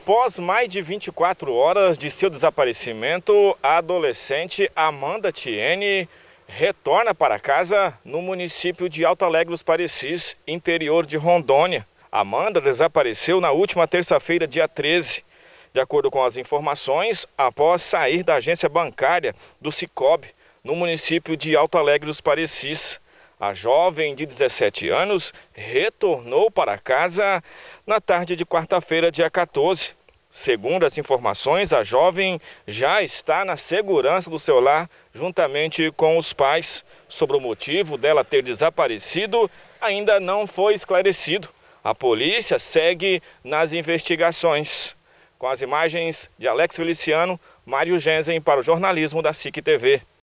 Após mais de 24 horas de seu desaparecimento, a adolescente Amanda Tiene retorna para casa no município de Alto Alegre dos Parecis, interior de Rondônia. Amanda desapareceu na última terça-feira, dia 13. De acordo com as informações, após sair da agência bancária do Cicobi, no município de Alto Alegre dos Parecis. A jovem de 17 anos retornou para casa na tarde de quarta-feira, dia 14. Segundo as informações, a jovem já está na segurança do seu lar juntamente com os pais. Sobre o motivo dela ter desaparecido, ainda não foi esclarecido. A polícia segue nas investigações. Com as imagens de Alex Feliciano, Mário Genzen para o jornalismo da SIC TV.